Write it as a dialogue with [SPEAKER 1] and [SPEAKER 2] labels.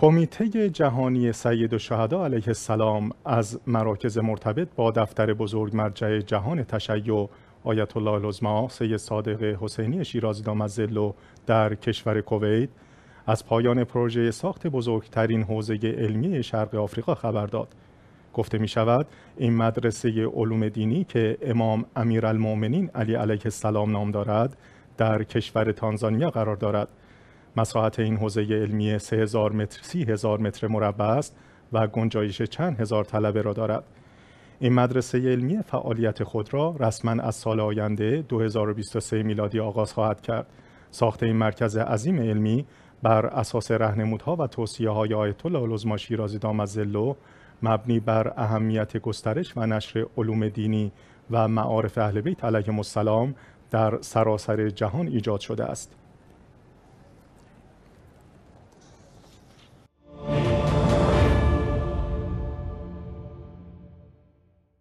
[SPEAKER 1] کمیته جهانی سید و شهدا علیه السلام از مراکز مرتبط با دفتر بزرگ مرجع جهان تشیع آیت الله العظما سید صادق حسینی شیرازی دامزلو در کشور کویت از پایان پروژه ساخت بزرگترین حوزه علمی شرق آفریقا خبر داد گفته می شود این مدرسه علوم دینی که امام امیرالمؤمنین علی علیه السلام نام دارد در کشور تانزانیا قرار دارد مساحت این حوزه علمی 3000 متر 30000 متر مربع است و گنجایش چند هزار طلبه را دارد این مدرسه علمی فعالیت خود را رسما از سال آینده 2023 میلادی آغاز خواهد کرد ساخت این مرکز عظیم علمی بر اساس رهنمودها و توصیه های آیت الله العظما شیرازی زلو مبنی بر اهمیت گسترش و نشر علوم دینی و معارف اهل بیت علیهم السلام در سراسر جهان ایجاد شده است